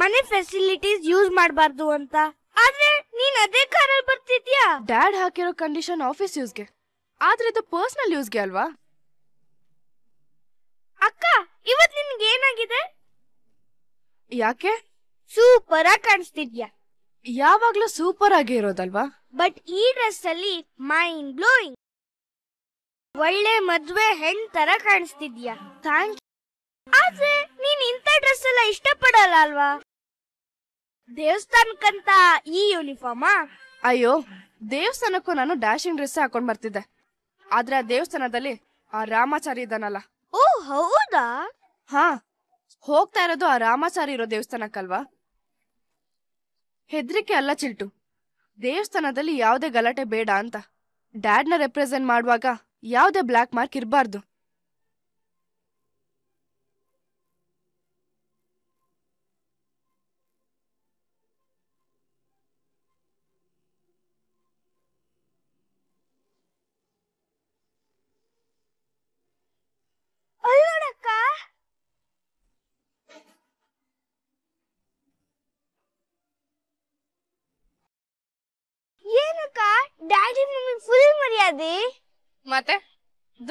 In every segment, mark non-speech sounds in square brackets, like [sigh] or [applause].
ಮನೆ facilities use ಮಾಡಬಾರ್ದು ಅಂತ ಆದ್ರೆ ನೀನ್ ಅದೇ ಕಾರಲ್ಲಿ ಬರ್ತಿದ್ಯಾ ಡ್ಯಾಡ್ ಹಾಕಿರೋ ಕಂಡೀಷನ್ ಆಫೀಸ್ ಯೂಸ್ಗೆ ಆದ್ರೆ ಇದು ಪರ್ಸನಲ್ ಯೂಸ್ಗೆ ಅಲ್ವಾ ಅಕ್ಕ ಇವತ್ ನಿನ್ಗೆ ಏನಾಗಿದೆ ಯಾಕೆ ಸೂಪರ್ ಆಗಿ ಕಾಣಿಸ್ತಿದ್ಯಾ ಯಾವಾಗ್ಲೂ ಸೂಪರ್ ಆಗಿ ಇರೋದಲ್ವಾ ಬಟ್ ಈ ಡ್ರೆಸ್ ಅಲ್ಲಿ ಮೈಂಡ್ ಬ್ಲೋಯಿಂಗ್ ಒಳ್ಳೆ ಮದ್ವೆ ಹೆಣ್ ತರ ಕಾಣಿಸ್ತಿದ್ಯಾ ಥ್ಯಾಂಕ್ ಯು ಆದ್ರೆ ಡ್ರೆಸ್ ಎಲ್ಲ ಇಷ್ಟಪಡಲ್ಲ ಅಲ್ವಾ ದೇವಸ್ಥಾನಕ್ಕಂತ ಈ ಯೂನಿಫಾರ್ಮಾ ಅಯ್ಯೋ ದೇವಸ್ಥಾನಕ್ಕೂ ನಾನು ಡ್ಯಾಶಿಂಗ್ ಡ್ರೆಸ್ ಹಾಕೊಂಡ್ ಬರ್ತಿದ್ದೆ ಆದ್ರೆ ಆ ದೇವಸ್ಥಾನದಲ್ಲಿ ಆ ರಾಮಾಚಾರಿ ಇದ್ದಾನಲ್ಲ ಓ ಹೌದಾ ಹಾ ಹೋಗ್ತಾ ಇರೋದು ಆ ರಾಮಾಚಾರಿ ಇರೋ ದೇವಸ್ಥಾನಕ್ಕಲ್ವಾ ಹೆದ್ರಿಕೆ ಅಲ್ಲ ಚಿಲ್ಟು ದೇವಸ್ಥಾನದಲ್ಲಿ ಯಾವುದೇ ಗಲಾಟೆ ಬೇಡ ಅಂತ ಡ್ಯಾಡ್ನ ರೆಪ್ರೆಸೆಂಟ್ ಮಾಡುವಾಗ ಯಾವುದೇ ಬ್ಲ್ಯಾಕ್ ಮಾರ್ಕ್ ಇರಬಾರ್ದು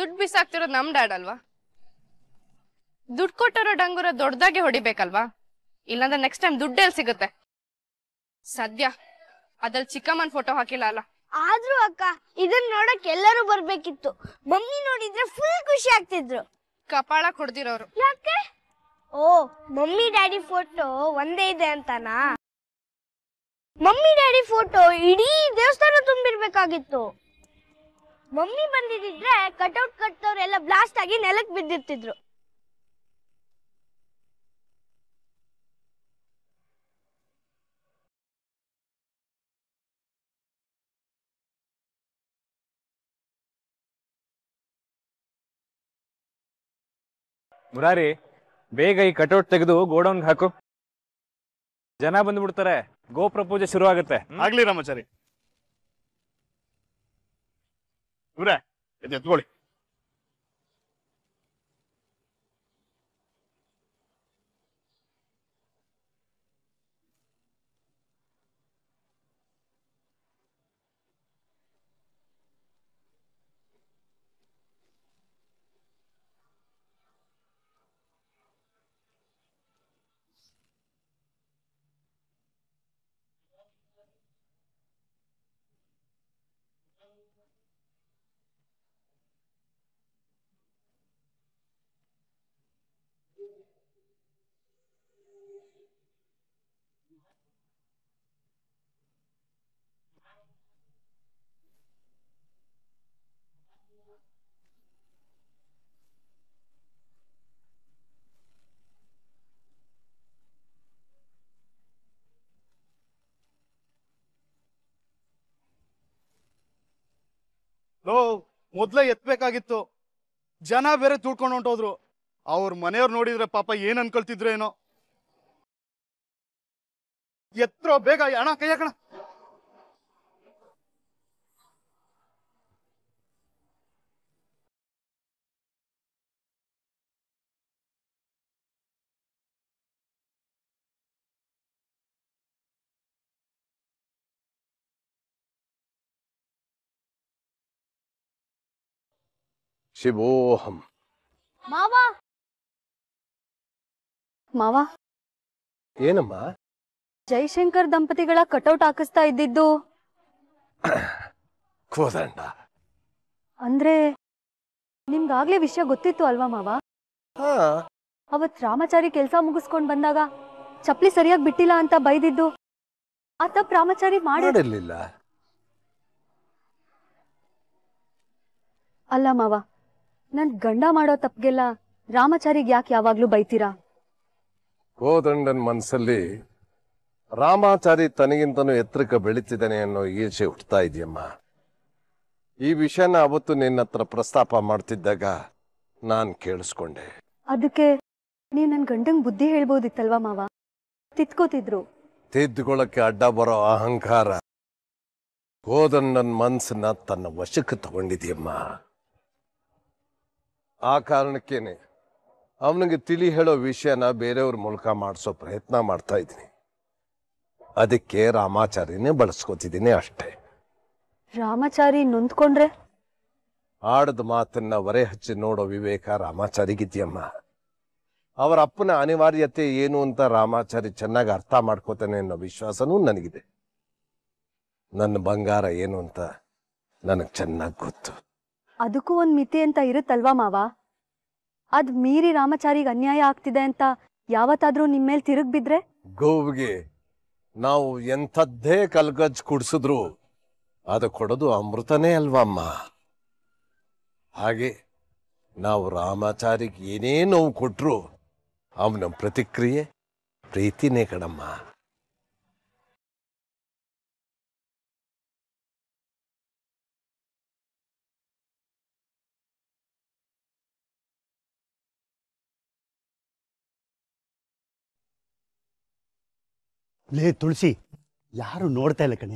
ದುಡ್ಡು ಬಿಸಾಕ್ತಿರೋದು ನಮ್ ಡ್ಯಾಡ್ ಅಲ್ವಾ ದುಡ್ಡು ಕೊಟ್ಟಿರೋ ಡಂಗುರ ದೊಡ್ಡದಾಗೆ ಹೊಡಿಬೇಕಲ್ವಾ ಇಲ್ಲಾಂದ್ರೆ ನೆಕ್ಸ್ಟ್ ಟೈಮ್ ದುಡ್ಡು ಸಿಗುತ್ತೆ ಸದ್ಯ ಅದ್ರಲ್ಲಿ ಚಿಕ್ಕಮ್ಮನ್ ಫೋಟೋ ಹಾಕಿಲ್ಲ ಅಲ್ಲ ಆದ್ರೂ ಅಕ್ಕ ಇದನ್ ನೋಡಕ್ ಎಲ್ಲರೂ ಬರ್ಬೇಕಿತ್ತು ಮಮ್ಮಿ ನೋಡಿದ್ರೆ ಫುಲ್ ಖುಷಿ ಆಗ್ತಿದ್ರು ಕಪಾಳ ಕೊಡ್ದಿರೋರು ಯಾಕೆ ಓ ಮಮ್ಮಿ ಡ್ಯಾಡಿ ಫೋಟೋ ಒಂದೇ ಇದೆ ಅಂತನಾ ಮಮ್ಮಿ ಡ್ಯಾಡಿ ಫೋಟೋ ಇಡೀ ದೇವಸ್ಥಾನ ತುಂಬಿರ್ಬೇಕಾಗಿತ್ತು ಮಮ್ಮಿ ಬಂದಿದ್ರೆ ಕಟ್ಔಟ್ ಎಲ್ಲ ಬ್ಲಾಸ್ಟ್ ಆಗಿ ನೆಲಕ್ಕೆ ಬಿದ್ದಿರ್ತಿದ್ರು ಮುರಾರಿ ಬೇಗ ಈ ಕಟೌಟ್ ತೆಗೆದು ಗೋಡೌನ್ಗೆ ಹಾಕು ಜನ ಬಂದ್ಬಿಡ್ತಾರೆ ಗೋಪ್ರ ಪೂಜೆ ಶುರು ಆಗುತ್ತೆ ಆಗ್ಲಿ ರಾಮಾಚಾರಿ ಇವ್ರೆ ಎತ್ಕೊಳ್ಳಿ ಲೋ ಮೊದ್ಲೇ ಎತ್ಬೇಕಾಗಿತ್ತು ಜನ ಬೇರೆ ತುಳ್ಕೊಂಡು ಹೊಂಟೋದ್ರು ಅವ್ರ ಮನೆಯವ್ರು ನೋಡಿದ್ರೆ ಪಾಪ ಏನ್ ಅನ್ಕೊಳ್ತಿದ್ರು ಏನೋ ಎತ್ರೋ ಬೇಗ ಅಣ್ಣ ಕೈಯಾಕಣ ಶಿವೋಹಂ ಮಾವಾ ಮಾವ ಏನಮ್ಮ ಜೈಶಂಕರ್ ದಂಪತಿಗಳ ಕಟೌಟ್ ಹಾಕಿಸ್ತಾ ಇದ್ದಿದ್ದು ಅಂದ್ರೆ ನಿಮ್ಗಾಗ್ಲೇ ವಿಷಯ ಗೊತ್ತಿತ್ತು ಅಲ್ವಾ ಮಾವ ಅವತ್ ರಾಮಚಾರಿ ಕೆಲ್ಸ ಮುಗಿಸ್ಕೊಂಡ್ ಬಂದಾಗ ಚಪ್ಪಲಿ ಸರಿಯಾಗಿ ಬಿಟ್ಟಿಲ್ಲ ಅಂತ ಬೈದಿದ್ದು ಆ ತಪ್ಪ ರಾಮಾಚಾರಿ ಮಾಡಿರ್ಲಿಲ್ಲ ಅಲ್ಲ ಮಾವಾ ನನ್ ಗಂಡ ಮಾಡೋ ತಪ್ಪಿಗೆಲ್ಲ ರಾಮಾಚಾರಿಗೆ ಯಾಕೆ ಯಾವಾಗ್ಲೂ ಬೈತೀರಾ ಕೋದಂಡನ್ ಮನಸ್ಸಲ್ಲಿ ರಾಮಾಚಾರಿ ತನಗಿಂತ ಎತ್ತರಕ್ಕೆ ಬೆಳೀತಿದ್ದಾನೆ ಅನ್ನೋ ಈಚೆ ಹುಟ್ಟತಾ ಇದೆಯಮ್ಮ ಈ ವಿಷಯನ ಅವತ್ತು ನಿನ್ನ ಹತ್ರ ಪ್ರಸ್ತಾಪ ಮಾಡ್ತಿದ್ದಾಗ ನಾನು ಕೇಳಿಸ್ಕೊಂಡೆ ಅದಕ್ಕೆ ನೀನ್ ನನ್ ಗಂಡಂಗ್ ಬುದ್ಧಿ ಹೇಳ್ಬೋದಿತ್ತಲ್ವಾ ಮಾವ ತಿತ್ಕೋತಿದ್ರು ತಿದ್ದುಕೊಳ್ಳಕ್ಕೆ ಅಡ್ಡ ಬರೋ ಅಹಂಕಾರ ಕೋದಂಡನ್ ಮನ್ಸನ್ನ ತನ್ನ ವಶಕ್ಕೆ ತಗೊಂಡಿದೆಯಮ್ಮ ಆ ಕಾರಣಕ್ಕೇನೆ ಅವನಿಗೆ ತಿಳಿ ಹೇಳೋ ವಿಷಯನ ಬೇರೆಯವ್ರ ಮೂಲಕ ಮಾಡಿಸೋ ಪ್ರಯತ್ನ ಮಾಡ್ತಾ ಇದ್ದೀನಿ ಅದಕ್ಕೆ ರಾಮಾಚಾರಿನೇ ಬಳಸ್ಕೋತಿದ್ದೀನಿ ಅಷ್ಟೇ ರಾಮಾಚಾರಿ ನೊಂದ್ಕೊಂಡ್ರೆ ಆಡದ ಮಾತನ್ನ ಹೊರೆ ಹಚ್ಚಿ ನೋಡೋ ವಿವೇಕ ರಾಮಾಚಾರಿಗಿದ್ಯಮ್ಮ ಅವರ ಅಪ್ಪನ ಅನಿವಾರ್ಯತೆ ಏನು ಅಂತ ರಾಮಾಚಾರಿ ಚೆನ್ನಾಗಿ ಅರ್ಥ ಮಾಡ್ಕೋತಾನೆ ಅನ್ನೋ ವಿಶ್ವಾಸನೂ ನನಗಿದೆ ನನ್ನ ಬಂಗಾರ ಏನು ಅಂತ ನನಗೆ ಚೆನ್ನಾಗಿ ಗೊತ್ತು ಅದಕ್ಕೂ ಒಂದ್ ಮಿತಿ ಅಂತ ಇರುತ್ತಲ್ವಾ ಮಾವ ಅದ್ ಮೀರಿ ರಾಮಚಾರಿಗೆ ಅನ್ಯಾಯ ಆಗ್ತಿದೆ ಅಂತ ಯಾವತ್ತಾದ್ರೂ ನಿಮ್ಮ ಮೇಲೆ ತಿರುಗ್ಬಿದ್ರೆ ಗೋವಿಗೆ ನಾವು ಎಂಥದ್ದೇ ಕಲ್ಗಜ್ ಕುಡ್ಸಿದ್ರು ಅದು ಕೊಡೋದು ಅಮೃತನೇ ಅಲ್ವಮ್ಮ ಹಾಗೆ ನಾವು ರಾಮಾಚಾರಿಗೆ ಏನೇ ನೋವು ಕೊಟ್ರು ಅವನ ಪ್ರತಿಕ್ರಿಯೆ ಪ್ರೀತಿನೇ ಕಣಮ್ಮ ಲೇ ತುಳಸಿ ಯಾರು ನೋಡ್ತಾ ಇಲ್ಲ ಕಣೆ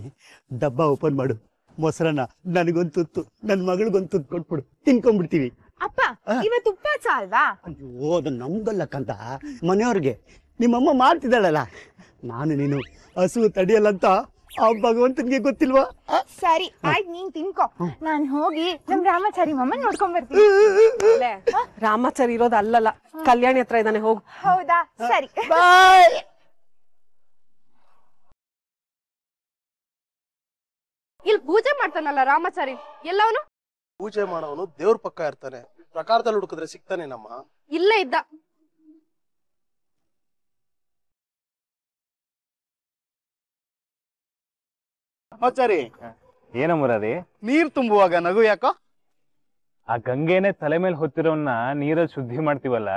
ಡಬ್ಬ ಓಪನ್ ಮಾಡು ಮೊಸರನ್ನ ನನಗೊಂದು ತುತ್ತು ನನ್ನ ಮಗಳಿಗೊಂದು ತುತ್ತು ಕೊಟ್ಬಿಡು ತಿನ್ಕೊಂಡ್ಬಿಡ್ತೀವಿ ಅಪ್ಪ ಇವತ್ತು ಉಪ್ಪಾಸ ಅಲ್ವಾ ಅಯ್ಯೋ ಅದು ನಮ್ಗಲ್ಲ ಕಂತ ಮನೆಯವ್ರಿಗೆ ನಿಮ್ಮಮ್ಮ ಮಾಡ್ತಿದ್ದಾಳಲ್ಲ ನಾನು ನೀನು ಹಸು ತಡಿಯಲ್ಲಂತ ಆ ಭಗವಂತನಿಗೆ ಗೊತ್ತಿಲ್ವಾ ಸರಿ ಆಯ್ತು ನೀನ್ ತಿನ್ಕೋ ನಾನು ಹೋಗಿ ನಮ್ ರಾಮಾಚಾರಿ ಮಮ್ಮ ನೋಡ್ಕೊಂಡ್ ಬರ್ತೀನಿ ರಾಮಾಚಾರಿ ಇರೋದು ಅಲ್ಲಲ್ಲ ಕಲ್ಯಾಣಿ ಹತ್ರ ಇದ್ದಾನೆ ಹೋಗು ಹೌದಾ ಸರಿ ಬಾಯ್ ಇಲ್ಲಿ ಪೂಜೆ ಮಾಡ್ತಾನಲ್ಲ ರಾಮಾಚಾರಿ ಎಲ್ಲವನು ಪೂಜೆ ಮಾಡೋನು ದೇವ್ರ ಪಕ್ಕ ಇರ್ತಾನೆ ಪ್ರಕಾರದಲ್ಲಿ ಹುಡುಕಿದ್ರೆ ಸಿಗ್ತಾನೆ ನಮ್ಮ ಇಲ್ಲೇ ಇದ್ದ ರಾಮಾಚಾರಿ ಏನ ಮುರಾರಿ ನೀರ್ ತುಂಬುವಾಗ ನಗು ಯಾಕೋ ಆ ಗಂಗೆನೆ ತಲೆ ಮೇಲೆ ಹೊತ್ತಿರೋನ್ನ ನೀರಲ್ಲಿ ಶುದ್ಧಿ ಮಾಡ್ತೀವಲ್ಲ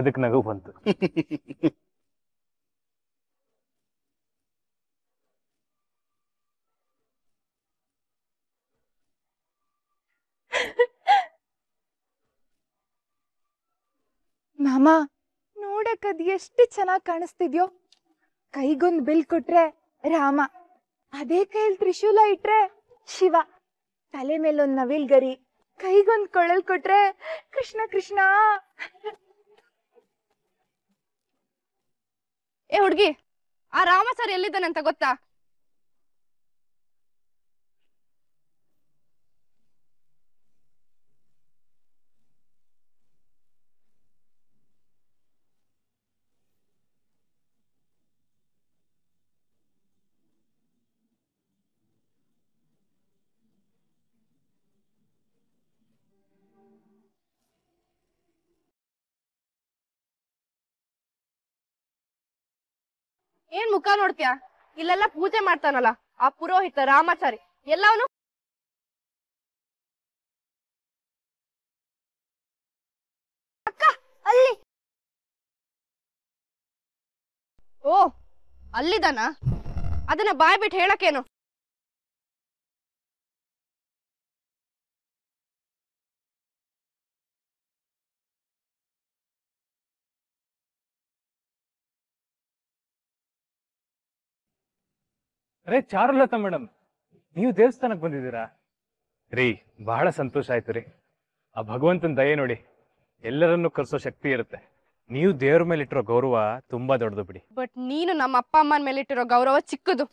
ಅದಕ್ಕೆ ನಗು ಬಂತು [laughs] ಮಾಮ ನೋಡಕ್ ಅದ್ ಎಷ್ಟು ಚೆನ್ನಾಗಿ ಕಾಣಿಸ್ತಿದ್ಯೋ ಕೈಗೊಂದ್ ಬಿಲ್ ಕೊಟ್ರೆ ರಾಮ ಅದೇ ಕೈಯಲ್ಲಿ ತ್ರಿಶೂಲ ಇಟ್ರೆ ಶಿವ ತಲೆ ಮೇಲೊಂದ್ ನವಿಲ್ ಗರಿ ಕೈಗೊಂದ್ ಕೊಳಲ್ ಕೊಟ್ರೆ ಕೃಷ್ಣ ಕೃಷ್ಣ ಏ ಹುಡ್ಗಿ ಆ ರಾಮ ಸರ್ ಎಲ್ಲಿದ್ದಾನೆ ಅಂತ ಗೊತ್ತಾ ಏನ್ ಮುಖ ನೋಡ್ತೀಯ ಇಲ್ಲೆಲ್ಲ ಪೂಜೆ ಮಾಡ್ತಾನಲ್ಲ ಆ ಪುರೋಹಿತ ರಾಮಾಚಾರಿ ಎಲ್ಲವನು ಅಕ್ಕ ಅಲ್ಲಿ ಓ ಅಲ್ಲಿದಾನ ಅದನ್ನ ಬಾಯ್ಬಿಟ್ಟು ಹೇಳಕ್ಕೇನು ಅರೇ ಚಾರುಲತಾ ಮೇಡಮ್ ನೀವು ದೇವಸ್ಥಾನಕ್ಕೆ ಬಂದಿದ್ದೀರಾ ರೀ ಬಹಳ ಸಂತೋಷ ಆಯ್ತು ರೀ ಆ ಭಗವಂತನ ದಯೆ ನೋಡಿ ಎಲ್ಲರನ್ನು ಕಲಿಸೋ ಶಕ್ತಿ ಇರುತ್ತೆ ನೀವು ದೇವ್ರ ಮೇಲೆ ಇಟ್ಟಿರೋ ಗೌರವ ತುಂಬಾ ದೊಡ್ಡದು ಬಿಡಿ ಬಟ್ ನೀನು ನಮ್ಮ ಅಪ್ಪ ಅಮ್ಮನ ಮೇಲೆ ಇಟ್ಟಿರೋ ಗೌರವ ಚಿಕ್ಕದು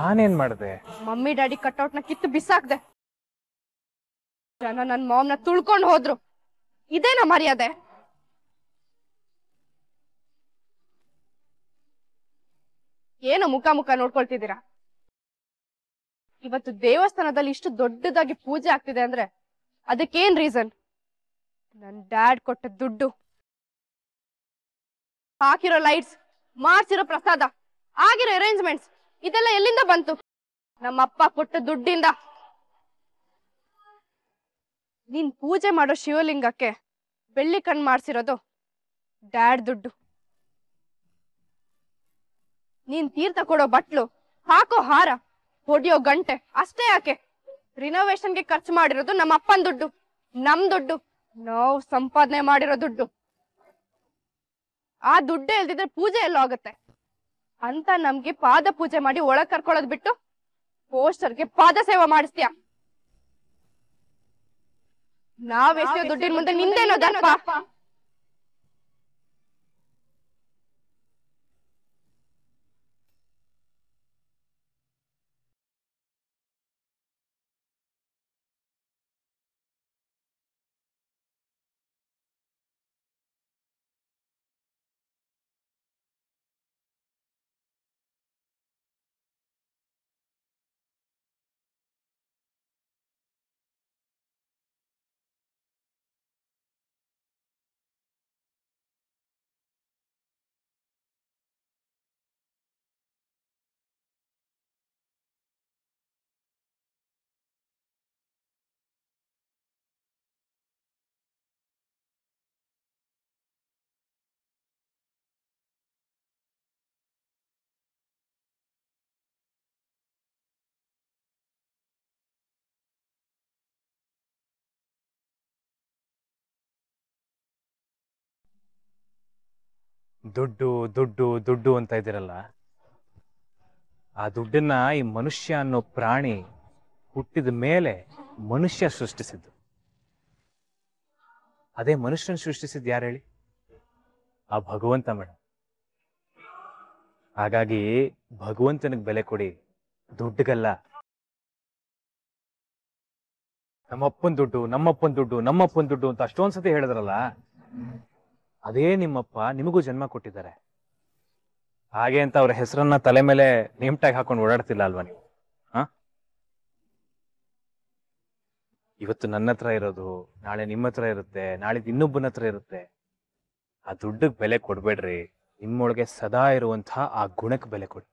ನಾನೇನ್ ಮಾಡಿದೆ ಮಮ್ಮಿ ಡ್ಯಾಡಿ ಕಟ್ಔಟ್ ನ ಕಿತ್ತು ಬಿಸಾಕ್ದೆ ಜನ ನನ್ನ ಮಾಮ್ನ ತುಳ್ಕೊಂಡು ಹೋದ್ರು ಇದೇನಾ ಮರ್ಯಾದೆ ಏನು ಮುಖ ಮುಖ ನೋಡ್ಕೊಳ್ತಿದ್ದೀರಾ ಇವತ್ತು ದೇವಸ್ಥಾನದಲ್ಲಿ ಇಷ್ಟು ದೊಡ್ಡದಾಗಿ ಪೂಜೆ ಆಗ್ತಿದೆ ಅಂದ್ರೆ ಅದಕ್ಕೇನ್ ರೀಸನ್ ನನ್ ಡ್ಯಾಡ್ ಕೊಟ್ಟ ದುಡ್ಡು ಹಾಕಿರೋ ಲೈಟ್ಸ್ ಮಾರ್ಸಿರೋ ಪ್ರಸಾದ ಆಗಿರೋ ಅರೇಂಜ್ಮೆಂಟ್ಸ್ ಇದೆಲ್ಲ ಎಲ್ಲಿಂದ ಬಂತು ನಮ್ಮ ಅಪ್ಪ ಕೊಟ್ಟ ದುಡ್ಡಿಂದ ನೀನ್ ಪೂಜೆ ಮಾಡೋ ಶಿವಲಿಂಗಕ್ಕೆ ಬೆಳ್ಳಿ ಕಣ್ ಮಾಡ್ಸಿರೋದು ಡ್ಯಾಡ್ ದುಡ್ಡು ನೀನ್ ತೀರ್ಥ ಕೊಡೋ ಬಟ್ಲು ಹಾಕೋ ಹಾರ ಹೊಡಿಯೋ ಗಂಟೆ ಅಷ್ಟೇ ಯಾಕೆ ರಿನೋವೇಶನ್ಗೆ ಖರ್ಚು ಮಾಡಿರೋದು ನಮ್ಮ ಅಪ್ಪನ್ ದುಡ್ಡು ನಮ್ ದುಡ್ಡು ನಾವು ಸಂಪಾದನೆ ಮಾಡಿರೋ ದುಡ್ಡು ಆ ದುಡ್ಡು ಇಲ್ದಿದ್ರೆ ಪೂಜೆ ಎಲ್ಲ ಆಗುತ್ತೆ ಅಂತ ನಮ್ಗೆ ಪಾದ ಪೂಜೆ ಮಾಡಿ ಒಳಗ್ ಕರ್ಕೊಳ್ಳೋದ್ ಬಿಟ್ಟು ಪೋಸ್ಟರ್ಗೆ ಪಾದ ಸೇವೆ ಮಾಡಿಸ್ತೀಯ ಎಷ್ಟೋ ದುಡ್ಡಿನ ಮುಂದೆ ನಿಂದೇನೋ ದರ್ಪ ದುಡ್ಡು ದುಡ್ಡು ದುಡ್ಡು ಅಂತ ಇದ್ದೀರಲ್ಲ ಆ ದುಡ್ಡನ್ನ ಈ ಮನುಷ್ಯ ಅನ್ನೋ ಪ್ರಾಣಿ ಹುಟ್ಟಿದ ಮೇಲೆ ಮನುಷ್ಯ ಸೃಷ್ಟಿಸಿದ್ದು ಅದೇ ಮನುಷ್ಯನ ಸೃಷ್ಟಿಸಿದ್ದು ಯಾರು ಹೇಳಿ ಆ ಭಗವಂತ ಮೇಡಮ್ ಹಾಗಾಗಿ ಭಗವಂತನಿಗೆ ಬೆಲೆ ಕೊಡಿ ದುಡ್ಡಿಗಲ್ಲ ನಮ್ಮಪ್ಪನ ದುಡ್ಡು ನಮ್ಮಪ್ಪನ ದುಡ್ಡು ನಮ್ಮಪ್ಪನ ದುಡ್ಡು ಅಂತ ಅಷ್ಟೊಂದ್ಸತಿ ಹೇಳಿದ್ರಲ್ಲ ಅದೇ ನಿಮ್ಮಪ್ಪ ನಿಮಗೂ ಜನ್ಮ ಕೊಟ್ಟಿದ್ದಾರೆ ಹಾಗೆ ಅಂತ ಅವ್ರ ಹೆಸರನ್ನ ತಲೆ ಮೇಲೆ ನೇಮ್ ಹಾಕೊಂಡು ಓಡಾಡ್ತಿಲ್ಲ ಅಲ್ವಾ ನೀವು ಇವತ್ತು ನನ್ನ ಹತ್ರ ಇರೋದು ನಾಳೆ ನಿಮ್ಮ ಹತ್ರ ಇರುತ್ತೆ ನಾಳೆ ಇನ್ನೊಬ್ಬನ ಹತ್ರ ಇರುತ್ತೆ ಆ ದುಡ್ಡಿಗೆ ಬೆಲೆ ಕೊಡ್ಬೇಡ್ರಿ ನಿಮ್ಮೊಳಗೆ ಸದಾ ಇರುವಂತಹ ಆ ಗುಣಕ್ಕೆ ಬೆಲೆ ಕೊಡಿ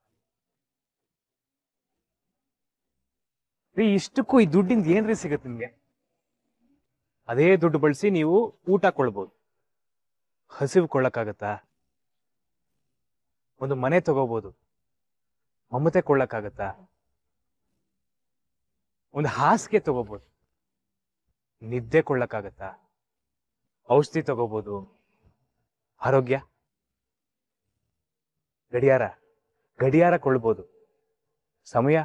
ರೀ ಇಷ್ಟಕ್ಕೂ ಈ ದುಡ್ಡಿಂದ ಏನ್ರಿ ಸಿಗತ್ತೆ ನಿಮ್ಗೆ ಅದೇ ದುಡ್ಡು ಬಳಸಿ ನೀವು ಊಟ ಕೊಳ್ಬಹುದು ಹಸಿವು ಕೊಳ್ಳಕ್ಕಾಗತ್ತಾ ಒಂದು ಮನೆ ತಗೋಬಹುದು ಮಮತೆ ಕೊಳ್ಳೋಕ್ಕಾಗತ್ತಾ ಒಂದು ಹಾಸಿಗೆ ತಗೋಬಹುದು ನಿದ್ದೆ ಕೊಳ್ಳಕ್ಕಾಗತ್ತಾ ಔಷಧಿ ತಗೋಬಹುದು ಆರೋಗ್ಯ ಗಡಿಯಾರ ಗಡಿಯಾರ ಕೊಳ್ಬೋದು ಸಮಯ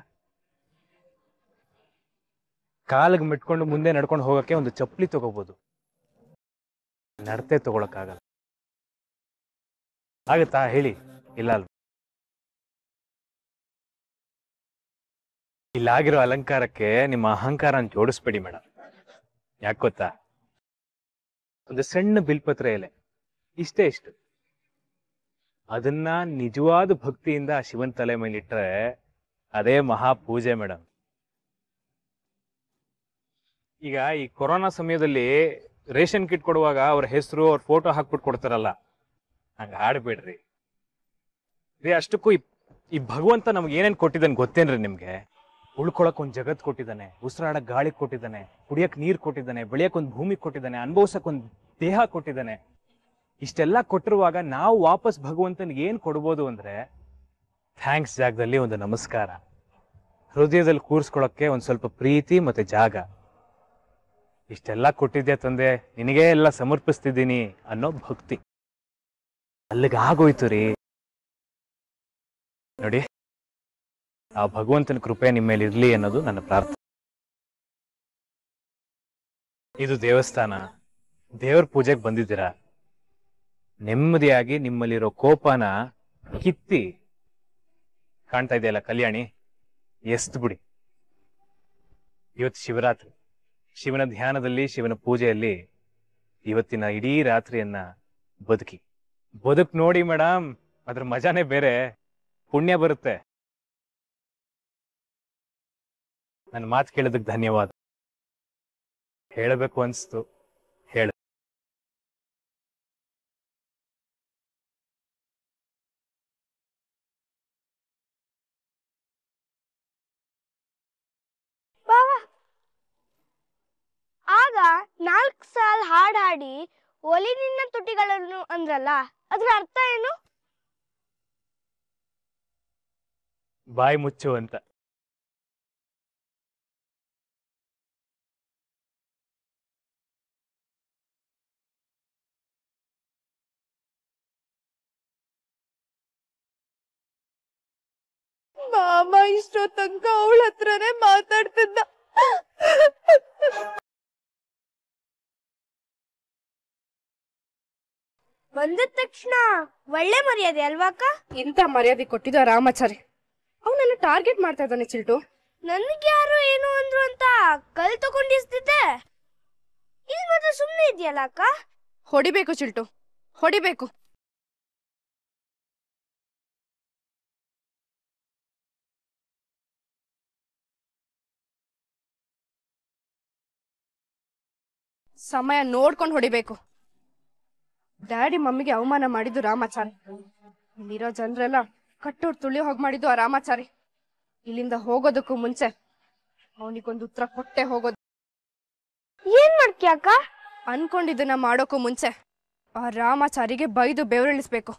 ಕಾಲಿಗೆ ಮೆಟ್ಕೊಂಡು ಮುಂದೆ ನಡ್ಕೊಂಡು ಹೋಗಕ್ಕೆ ಒಂದು ಚಪ್ಪಲಿ ತಗೋಬಹುದು ನಡತೆ ತಗೊಳಕ್ಕಾಗಲ್ಲ ಆಗುತ್ತಾ ಹೇಳಿ ಇಲ್ಲ ಅಲ್ವಾ ಇಲ್ಲಾಗಿರೋ ಅಲಂಕಾರಕ್ಕೆ ನಿಮ್ಮ ಅಹಂಕಾರ ಜೋಡಿಸ್ಬೇಡಿ ಮೇಡಮ್ ಯಾಕೆ ಗೊತ್ತಾ ಒಂದು ಸಣ್ಣ ಬಿಲ್ಪತ್ರೆ ಎಲೆ ಇಷ್ಟೇ ಇಷ್ಟು ಅದನ್ನ ನಿಜವಾದ ಭಕ್ತಿಯಿಂದ ಶಿವನ್ ತಲೆ ಮೇಲೆ ಇಟ್ಟರೆ ಅದೇ ಮಹಾಪೂಜೆ ಮೇಡಮ್ ಈಗ ಈ ಕೊರೋನಾ ಸಮಯದಲ್ಲಿ ರೇಷನ್ ಕಿಟ್ ಕೊಡುವಾಗ ಅವ್ರ ಹೆಸರು ಅವ್ರ ಫೋಟೋ ಹಾಕ್ಬಿಟ್ಟು ಕೊಡ್ತಾರಲ್ಲ ಹಂಗ ಹಾಡ್ಬೇಡ್ರಿ ರೀ ಅಷ್ಟಕ್ಕೂ ಈ ಭಗವಂತ ನಮ್ಗೆ ಏನೇನ್ ಕೊಟ್ಟಿದ್ದಾನೆ ಗೊತ್ತೇನ್ರಿ ನಿಮ್ಗೆ ಉಳ್ಕೊಳಕ್ ಒಂದ್ ಜಗತ್ ಕೊಟ್ಟಿದ್ದಾನೆ ಉಸಿರಾಡಕ್ ಗಾಳಿ ಕೊಟ್ಟಿದ್ದಾನೆ ಕುಡಿಯಕ್ ನೀರ್ ಕೊಟ್ಟಿದ್ದಾನೆ ಬೆಳೆಯಕ್ ಒಂದ್ ಭೂಮಿ ಕೊಟ್ಟಿದ್ದಾನೆ ಅನುಭವಿಸಕ್ ಒಂದ್ ದೇಹ ಕೊಟ್ಟಿದ್ದಾನೆ ಇಷ್ಟೆಲ್ಲ ಕೊಟ್ಟಿರುವಾಗ ನಾವು ವಾಪಸ್ ಭಗವಂತನಿಗೆ ಏನ್ ಕೊಡ್ಬೋದು ಅಂದ್ರೆ ಥ್ಯಾಂಕ್ಸ್ ಜಾಗದಲ್ಲಿ ಒಂದು ನಮಸ್ಕಾರ ಹೃದಯದಲ್ಲಿ ಕೂರಿಸ್ಕೊಳಕ್ಕೆ ಒಂದ್ ಸ್ವಲ್ಪ ಪ್ರೀತಿ ಮತ್ತೆ ಜಾಗ ಇಷ್ಟೆಲ್ಲ ಕೊಟ್ಟಿದ್ದೆ ತಂದೆ ನಿನಗೇ ಎಲ್ಲ ಸಮರ್ಪಿಸ್ತಿದ್ದೀನಿ ಅನ್ನೋ ಭಕ್ತಿ ಅಲ್ಲಿಗೆ ಆಗೋಯ್ತು ರೀ ನೋಡಿ ಆ ಭಗವಂತನ ಕೃಪೆ ನಿಮ್ಮ ಮೇಲೆ ಇರಲಿ ಅನ್ನೋದು ನನ್ನ ಪ್ರಾರ್ಥನೆ ಇದು ದೇವಸ್ಥಾನ ದೇವರ ಪೂಜೆಗೆ ಬಂದಿದ್ದೀರಾ ನೆಮ್ಮದಿಯಾಗಿ ನಿಮ್ಮಲ್ಲಿರೋ ಕೋಪನ ಕಿತ್ತಿ ಕಾಣ್ತಾ ಇದೆಯಲ್ಲ ಕಲ್ಯಾಣಿ ಎಸ್ತ್ ಬಿಡಿ ಇವತ್ತು ಶಿವರಾತ್ರಿ ಶಿವನ ಧ್ಯಾನದಲ್ಲಿ ಶಿವನ ಪೂಜೆಯಲ್ಲಿ ಇವತ್ತಿನ ಇಡೀ ರಾತ್ರಿಯನ್ನ ಬದುಕಿ ಬದುಕ್ ನೋಡಿ ಮೇಡಮ್ ಅದ್ರ ಮಜಾನೇ ಬೇರೆ ಪುಣ್ಯ ಬರುತ್ತೆ ನನ್ನ ಮಾತು ಕೇಳೋದಕ್ಕೆ ಧನ್ಯವಾದ ಹೇಳಬೇಕು ಅನ್ಸ್ತು ಹೇಳ ಆಗ ನಾಲ್ಕು ಸಾಲ ಹಾಡಾಡಿ ಒಲಿ ನಿನ್ನ ತುಟಿಗಳನ್ನು ಅಂದ್ರಲ್ಲ ಅದ್ರ ಅರ್ಥ ಏನು ಬಾಯಿ ಮುಚ್ಚು ಅಂತ ಮಾಮ ಇಷ್ಟೋ ತನಕ ಅವಳ ಹತ್ರನೇ ಮಾತಾಡ್ತಿದ್ದ ಬಂದಿದ ತಕ್ಷಣ ಒಳ್ಳೆ ಮರ್ಯಾದೆ ಅಲ್ವಾ ಅಕ್ಕ ಇಂತ ಮರ್ಯಾದೆ ಕೊಟ್ಟಿದ್ದ ರಾಮಾಚಾರಿ ನನ್ನ ಟಾರ್ಗೆಟ್ ಮಾಡ್ತಾ ಇದ್ದಾನೆ ಚಿಲ್ಟು ನನಗೆ ಯಾರು ಏನು ಅಂದ್ರು ಅಂತ ಕಲ್ ತಗೊಂಡಿಸ್ತಿದ್ದೆ ಇಲ್ಲಿ ಮತ್ತೆ ಸುಮ್ಮನೆ ಇದೆಯಲ್ಲ ಅಕ್ಕ ಹೊಡಿಬೇಕು ಚಿಲ್ಟು ಹೊಡಿಬೇಕು ಸಮಯ ನೋಡ್ಕೊಂಡು ಹೊಡಿಬೇಕು ಡ್ಯಾಡಿ ಮಮ್ಮಿಗೆ ಅವಮಾನ ಮಾಡಿದ್ದು ರಾಮಾಚಾರಿ ಇಲ್ಲಿರೋ ಜನರೆಲ್ಲ ಕಟ್ಟೂರ್ ತುಳಿ ಹೋಗ್ ಮಾಡಿದ್ದು ಆ ರಾಮಾಚಾರಿ ಇಲ್ಲಿಂದ ಹೋಗೋದಕ್ಕೂ ಮುಂಚೆ ಅವನಿಗೊಂದು ಉತ್ತರ ಕೊಟ್ಟೆ ಹೋಗೋದು ಏನ್ ಮಾಡ್ತೀಯ ಅನ್ಕೊಂಡಿದ್ದನ್ನ ಮಾಡೋಕ್ಕೂ ಮುಂಚೆ ಆ ರಾಮಾಚಾರಿಗೆ ಬೈದು ಬೆವರಿಳಿಸ್ಬೇಕು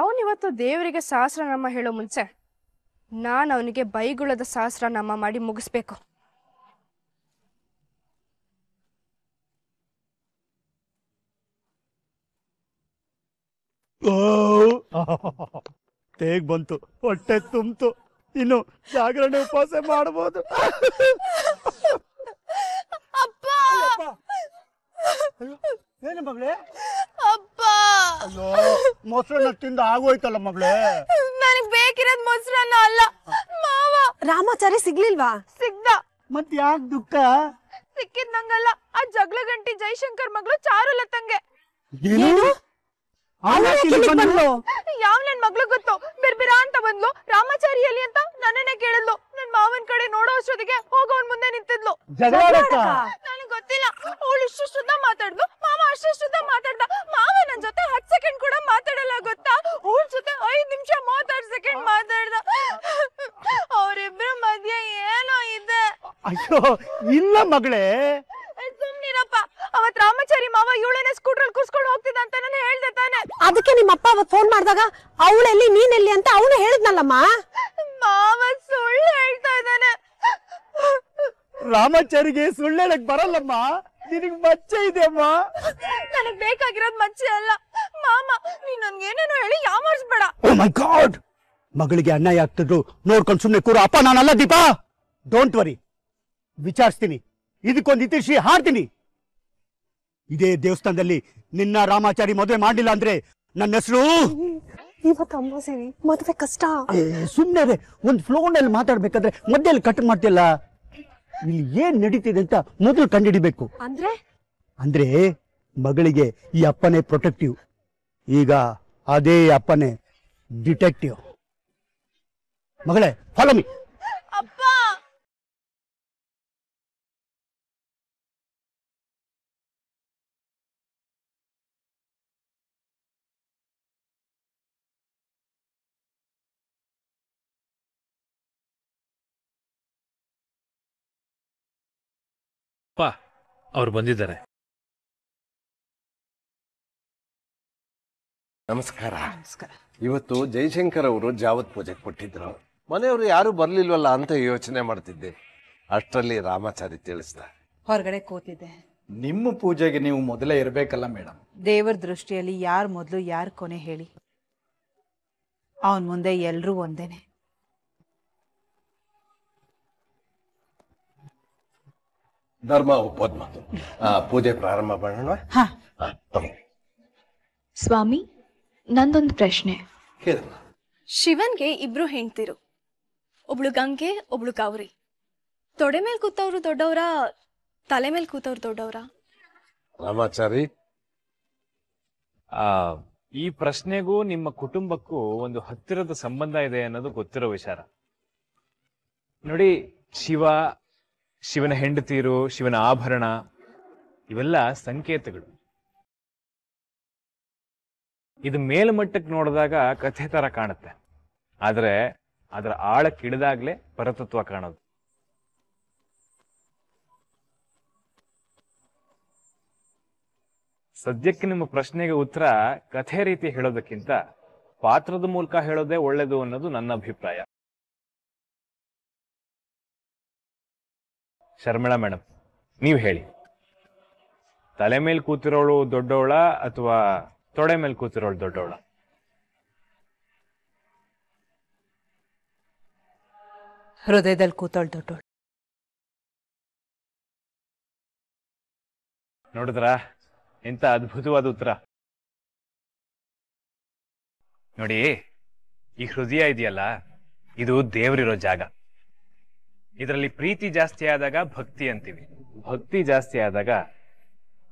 ಅವನಿವತ್ತು ದೇವರಿಗೆ ಸಹಸ್ರನಾಮ ಹೇಳೋ ಮುಂಚೆ ನಾನು ಅವನಿಗೆ ಬೈಗುಳದ ಸಹಸ್ರನಾಮ ಮಾಡಿ ಮುಗಿಸ್ಬೇಕು [laughs] ತೇಗ್ ಬಂತು ಹೊಟ್ಟೆ ತುಂಬ್ತು ಇನ್ನು ಜಾಗರಣೆ ಉಪವಾಸ ಮಾಡಬಹುದು [laughs] ಏನು ಮಗಳೇ ಅಯ್ಯೋ ಮೊಸರನ್ನ ತಿಂದ ಆಗೋಯ್ತಲ್ಲ ಮಗಳೇ ನನಗ್ ಬೇಕಿರೋದ್ ಮೊಸರನ್ನ ಅಲ್ಲ ಮಾವ ರಾಮಾಚಾರಿ ಸಿಗ್ಲಿಲ್ವಾ ಸಿಗ್ದ ಮತ್ ಯಾಕ್ ದುಃಖ ಸಿಕ್ಕಿದ್ ನಂಗಲ್ಲ ಆ ಜಗಳ ಗಂಟಿ ಜೈಶಂಕರ್ ಮಗಳು ತಂಗೆ ಏನು ಯಾವ ನನ್ ಮಗಳು ಗೊತ್ತು ಬಿರ್ಬಿರಾ ಅಂತ ಬಂದ್ಲು ರಾಮಾಚಾರಿಯಲ್ಲಿ ಅಂತ ನನ್ನನ್ನೇ ಕೇಳಿದ್ಲು ನನ್ ಮಾವನ್ ಕಡೆ ನೋಡೋ ಅಷ್ಟೊತ್ತಿಗೆ ಹೋಗೋನ್ ಮುಂದೆ ನಿಂತಿದ್ಲು ನನಗ್ ಗೊತ್ತಿಲ್ಲ ಅವಳು ಇಷ್ಟು ಶುದ್ಧ ಮಾತಾಡ್ದು ಮಾವ ಅಷ್ಟು ಶುದ್ಧ ಮಾತಾಡ್ದ ಮಾವ ನನ್ ಜೊತೆ ಹತ್ ಸೆಕೆಂಡ್ ಕೂಡ ಮಾತಾಡಲ್ಲ ಗೊತ್ತಾ ಅವಳ ಜೊತೆ ಐದ್ ನಿಮಿಷ ಮೂವತ್ತಾರು ಸೆಕೆಂಡ್ ಮಾತಾಡ್ದ ಅವರಿಬ್ರು ಮಧ್ಯ ಏನೋ ಇದೆ ಅಯ್ಯೋ ಇಲ್ಲ ಮಗಳೇ ಫೋನ್ ಮಾಡಿದಾಗ ಅವಳೆಲ್ಲಿ ಎಲ್ಲಿ ಅಂತ ಅವನು ಹೇಳಿದ್ನಲ್ಲಮ್ಮ ಮಾವ ಸುಳ್ಳು ಹೇಳ್ತಾ ಇದ್ದಾನೆ ರಾಮಾಚಾರಿಗೆ ಸುಳ್ಳು ಹೇಳಕ್ ಬರಲ್ಲಮ್ಮ ನಿನಗ್ ಮಚ್ಚೆ ಇದೆ ಅಮ್ಮ ನನಗ್ ಬೇಕಾಗಿರೋದ್ ಮಚ್ಚೆ ಅಲ್ಲ ಮಾಮ ನೀನ್ ನನ್ಗೆ ಏನೇನೋ ಹೇಳಿ ಯಾಮಾರ್ಸ್ಬೇಡ ಓ oh ಮೈ ಗಾಡ್ ಮಗಳಿಗೆ ಅನ್ಯಾಯ ಆಗ್ತಿದ್ರು ನೋಡ್ಕೊಂಡ್ ಸುಮ್ಮನೆ ಕೂರು ಅಪ್ಪ ನಾನಲ್ಲ ದೀಪಾ ಡೋಂಟ್ ವರಿ ವಿಚಾರಿಸ್ತೀನಿ ಇದಕ್ಕೊಂದ್ ಇತಿಶ್ರೀ ಹಾಡ್ತೀನಿ ಇದೇ ದೇವಸ್ಥಾನದಲ್ಲಿ ನಿನ್ನ ರಾಮಾಚಾರಿ ಮದುವೆ ಮಾಡಲಿಲ್ಲ ಅಂದ್ರೆ ನನ್ನ ಹೆಸರು ಇವತ್ತು ಅಮಾವಾಸ್ಯೆ ಮದುವೆ ಕಷ್ಟ ಸುಮ್ಮನೆ ಒಂದು ಫ್ಲೋನಲ್ಲಿ ಮಾತಾಡ್ಬೇಕಾದ್ರೆ ಮಧ್ಯೆಯಲ್ಲಿ ಕಟ್ ಮಾಡ್ತಿಲ್ಲ ಇಲ್ಲಿ ಏನ್ ನಡೀತಿದೆ ಅಂತ ಮೊದಲು ಕಂಡಿಡಿಬೇಕು ಅಂದ್ರೆ ಅಂದ್ರೆ ಮಗಳಿಗೆ ಈ ಅಪ್ಪನೇ ಪ್ರೊಟೆಕ್ಟಿವ್ ಈಗ ಅದೇ ಅಪ್ಪನೇ ಡಿಟೆಕ್ಟಿವ್ ಮಗಳೇ ಫಾಲೋ ಮಿ ಪಾ ಅವ್ರು ಬಂದಿದ್ದಾರೆ ನಮಸ್ಕಾರ ನಮಸ್ಕಾರ ಇವತ್ತು ಜೈಶಂಕರ್ ಅವರು ಜಾವತ್ ಪೂಜೆಗೆ ಕೊಟ್ಟಿದ್ರು ಮನೆಯವರು ಯಾರು ಬರ್ಲಿಲ್ವಲ್ಲ ಅಂತ ಯೋಚನೆ ಮಾಡ್ತಿದ್ದೆ ಅಷ್ಟರಲ್ಲಿ ರಾಮಾಚಾರಿ ತಿಳಿಸ್ದ ಹೊರಗಡೆ ಕೂತಿದ್ದೆ ನಿಮ್ಮ ಪೂಜೆಗೆ ನೀವು ಮೊದಲೇ ಇರಬೇಕಲ್ಲ ಮೇಡಮ್ ದೇವರ ದೃಷ್ಟಿಯಲ್ಲಿ ಯಾರು ಮೊದಲು ಯಾರು ಕೊನೆ ಹೇಳಿ ಅವನ ಮುಂದೆ ಎಲ್ಲರೂ ಒಂದೇನೆ ಧರ್ಮ ಒಪ್ಪೋದ್ ಪೂಜೆ ಪ್ರಾರಂಭ ಮಾಡೋಣ ಹಾ ಸ್ವಾಮಿ ನಂದೊಂದು ಪ್ರಶ್ನೆ ಶಿವನ್ಗೆ ಇಬ್ರು ಹೆಂಡ್ತಿರು ಒಬ್ಳು ಗಂಗೆ ಒಬ್ಳು ಕಾವ್ರಿ ತೊಡೆ ಮೇಲೆ ಕೂತವ್ರು ದೊಡ್ಡವರ ತಲೆ ಮೇಲೆ ಕೂತವ್ರು ದೊಡ್ಡವರ ರಾಮಾಚಾರಿ ಆ ಈ ಪ್ರಶ್ನೆಗೂ ನಿಮ್ಮ ಕುಟುಂಬಕ್ಕೂ ಒಂದು ಹತ್ತಿರದ ಸಂಬಂಧ ಇದೆ ಅನ್ನೋದು ಗೊತ್ತಿರೋ ವಿಚಾರ ನೋಡಿ ಶಿವ ಶಿವನ ಹೆಂಡತೀರು ಶಿವನ ಆಭರಣ ಇವೆಲ್ಲ ಸಂಕೇತಗಳು ಇದು ಮೇಲ್ಮಟ್ಟಕ್ಕೆ ನೋಡಿದಾಗ ಕಥೆ ತರ ಕಾಣುತ್ತೆ ಆದರೆ ಅದರ ಆಳಕ್ಕಿಳಿದಾಗ್ಲೆ ಪರತತ್ವ ಕಾಣೋದು ಸದ್ಯಕ್ಕೆ ನಿಮ್ಮ ಪ್ರಶ್ನೆಗೆ ಉತ್ತರ ಕಥೆ ರೀತಿ ಹೇಳೋದಕ್ಕಿಂತ ಪಾತ್ರದ ಮೂಲಕ ಹೇಳೋದೇ ಒಳ್ಳೇದು ಅನ್ನೋದು ನನ್ನ ಅಭಿಪ್ರಾಯ ಶರ್ಮಿಳಾ ಮೇಡಮ್ ನೀವು ಹೇಳಿ ತಲೆ ಮೇಲೆ ಕೂತಿರೋಳು ದೊಡ್ಡವಳ ಅಥವಾ ತೊಡೆ ಮೇಲೆ ಕೂತಿರೋಳು ದೊಡ್ಡವಳ ಹೃದಯದಲ್ಲಿ ಕೂತಳು ದೊಡ್ಡವಳು ನೋಡಿದ್ರ ಎಂತ ಅದ್ಭುತವಾದ ಉತ್ತರ ನೋಡಿ ಈ ಹೃದಯ ಇದೆಯಲ್ಲ ಇದು ದೇವರಿರೋ ಜಾಗ ಇದರಲ್ಲಿ ಪ್ರೀತಿ ಜಾಸ್ತಿ ಆದಾಗ ಭಕ್ತಿ ಅಂತೀವಿ ಭಕ್ತಿ ಜಾಸ್ತಿ ಆದಾಗ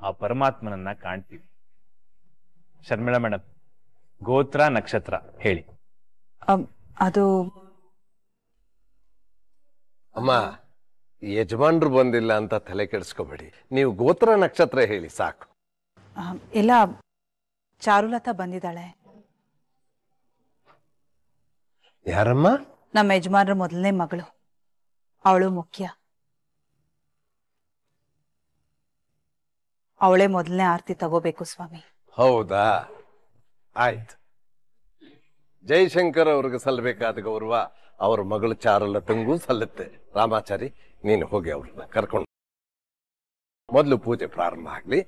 ಆ ಪರಮಾತ್ಮನನ್ನ ಕಾಣ್ತೀವಿ ಶರ್ಮಿಳಾ ಮೇಡಮ್ ಗೋತ್ರ ನಕ್ಷತ್ರ ಹೇಳಿ ಅದು ಅಮ್ಮ ಯಜಮಾನ್ರು ಬಂದಿಲ್ಲ ಅಂತ ತಲೆ ಕೆಡಿಸ್ಕೋಬೇಡಿ ನೀವು ಗೋತ್ರ ನಕ್ಷತ್ರ ಹೇಳಿ ಸಾಕು ಇಲ್ಲ ಚಾರುಲತಾ ಬಂದಿದ್ದಾಳೆ ಯಾರಮ್ಮ ನಮ್ಮ ಯಜಮಾನ್ರ ಮೊದಲನೇ ಮಗಳು ಅವಳು ಮುಖ್ಯ ಅವಳೇ ಮೊದಲನೇ ಆರ್ತಿ ತಗೋಬೇಕು ಸ್ವಾಮಿ ಹೌದಾ ಆಯ್ತು ಜೈಶಂಕರ್ ಅವ್ರಿಗೆ ಸಲ್ಲಬೇಕಾದ ಗೌರವ ಅವ್ರ ಮಗಳು ಚಾರಲ್ಲ ತಂಗೂ ಸಲ್ಲುತ್ತೆ ರಾಮಾಚಾರಿ ನೀನು ಹೋಗಿ ಅವ್ರನ್ನ ಕರ್ಕೊಂಡು ಮೊದಲು ಪೂಜೆ ಪ್ರಾರಂಭ ಆಗ್ಲಿ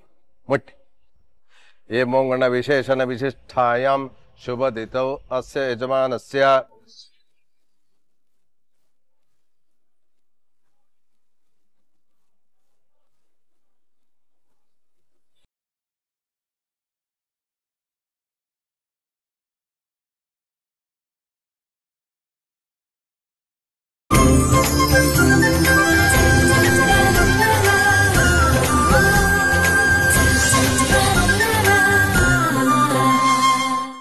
ಮುಟ್ಟಿ ಏ ಮೋಂಗಣ ವಿಶೇಷನ ವಿಶಿಷ್ಟಾಯಂ ಶುಭದಿತೌ ಅಸ್ಯ ಯಜಮಾನಸ್ಯ